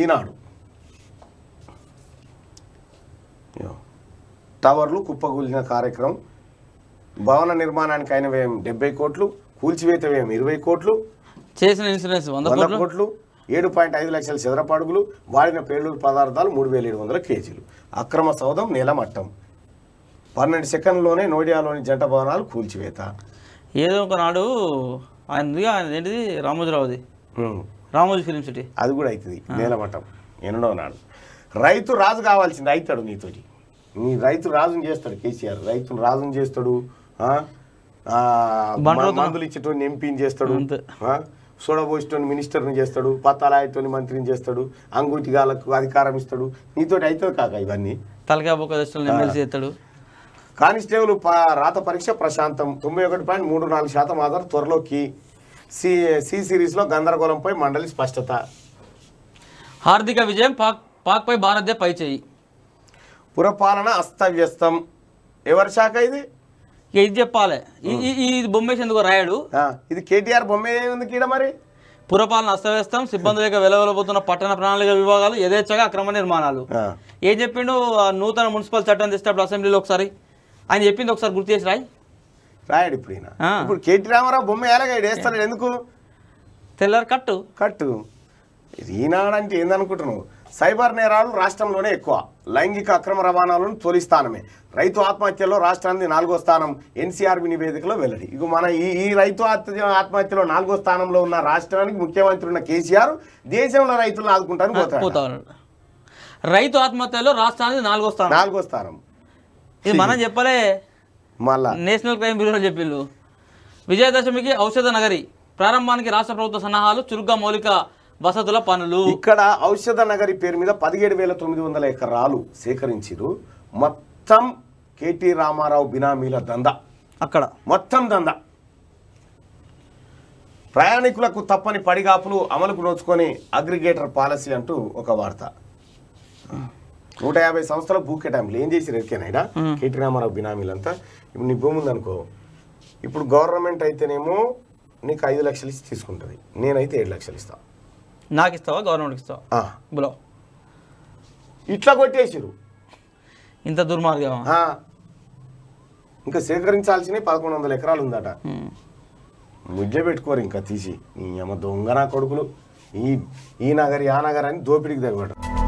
ఈనాడు టవర్లు కుప్పకూలిన కార్యక్రమం భవన నిర్మాణానికి అయిన వ్యయం డెబ్బై కోట్లు కూల్చివేత వ్యయం ఇరవై కోట్లు చేసిన ఇన్సూరెన్స్ వంద కోట్లు ఏడు పాయింట్ ఐదు లక్షల చదరపాడుగులు వాడిన పేలుడు పదార్థాలు మూడు వేల ఏడు వందల కేజీలు అక్రమ సౌదం నేల మట్టం పన్నెండు సెకండ్లోనే నోడియాలోని జంట భవనాలు కూల్చివేత ఏదో ఒకనాడు ఆయన ఏంటిది రామోజీరావుది రామోజీ ఫిలిం సిటీ అది కూడా అవుతుంది నేలమట్టం ఎన్నడో నాడు రైతు రాజు కావాల్సింది అవుతాడు నీతోటి నీ రైతు రాజు చేస్తాడు కేసీఆర్ రైతును రాజుని చేస్తాడు మందులు ఇచ్చేటోని ఎంపీని చేస్తాడు సోడబోసిటోని మినిస్టర్ని చేస్తాడు పత్తాలాయతోని మంత్రిని చేస్తాడు గాలకు అధికారం ఇస్తాడు నీతో అవుతుంది కాక ఇవన్నీ తలకాబోకాడు కానిస్టేబుల్ రాత పరీక్ష ప్రశాంతం తొంభై ఒకటి పాయింట్ మూడు నాలుగు శాతం ఆధార్ త్వరలోకి సి సి సిరీస్లో గందరగోళంపై మండలి స్పష్టత హార్దిక విజయం పాక్ పాక్పై పై చేయి పురపాలన అస్తవ్యస్తం ఎవరి శాఖ ఇది ఇది చెప్పాలి ఇది బొమ్మేసి ఎందుకు రాయడు ఇది కేటీఆర్ బొమ్మే ఉంది కీడ మరి పురపాలన అస్తవ్యస్తం సిబ్బంది లేక వెలవెలబోతున్న పట్టణ ప్రణాళిక విభాగాలు యథేచ్ఛగా అక్రమ నిర్మాణాలు ఏం చెప్పిండు నూతన మున్సిపల్ చట్టం తెచ్చినప్పుడు అసెంబ్లీలో ఒకసారి ఆయన చెప్పింది ఒకసారి గుర్తు చేసి రాయి రాయడు ఇప్పుడు ఈయన ఇప్పుడు కేటీ రామారావు బొమ్మ ఎలాగ వేస్తాడు ఎందుకు తెల్లారు కట్టు కట్టు ఈనాడంటే ఏందనుకుంటున్నావు సైబర్ నేరాలు రాష్ట్రంలోనే ఎక్కువ లైంగిక అక్రమ రవాణాలను తొలి స్థానమే రైతు ఆత్మహత్యలో రాష్ట్రానికి నాలుగో స్థానం ఎన్సీఆర్బి నివేదికలో వెల్లడి ఇక మన ఈ ఈ రైతు ఆత్మహత్యలో నాలుగో స్థానంలో ఉన్న రాష్ట్రానికి ముఖ్యమంత్రి ఉన్న కేసీఆర్ దేశంలో రైతులను ఆదుకుంటాను పోతాను రైతు ఆత్మహత్యలో రాష్ట్రానికి నాలుగో స్థానం నాలుగో స్థానం ఇది మనం చెప్పలే మళ్ళా నేషనల్ క్రైమ్ బ్యూరో చెప్పిండు విజయదశమికి ఔషధ నగరి ప్రారంభానికి రాష్ట్ర ప్రభుత్వ సన్నాహాలు చురుగ్గా మౌలిక వసతుల పనులు ఇక్కడ ఔషధ నగరి పేరు మీద పదిహేడు వేల తొమ్మిది వందల ఎకరాలు సేకరించారు మొత్తం కేటీ రామారావు బినామీల దందా అక్కడ మొత్తం దందా ప్రయాణికులకు తప్పని పడిగాపులు అమలుకు నోచుకొని అగ్రిగేటర్ పాలసీ అంటూ ఒక వార్త నూట యాభై సంవత్సరాలు భూ కేటాయింపులు ఏం చేసి ఎరికేనాయన కేటీ రామారావు బినామీలంతా ఇప్పుడు నీ భూమి ఉందనుకో ఇప్పుడు గవర్నమెంట్ అయితేనేమో నీకు ఐదు లక్షలు ఇచ్చి తీసుకుంటుంది నేనైతే ఏడు లక్షలు ఇస్తాను నాకు ఇస్తావా గవర్నమెంట్కి ఇస్తావా బులో ఇట్లా కొట్టేసారు ఇంత దుర్మార్గం ఇంకా సేకరించాల్సిన పదకొండు వందల ఎకరాలు ఉందట ముద్ద పెట్టుకోరు ఇంకా తీసి నీ అమ్మ దొంగ నా కొడుకులు ఈ ఈ నగర్ ఆ నగర్ అని దోపిడికి దగ్గర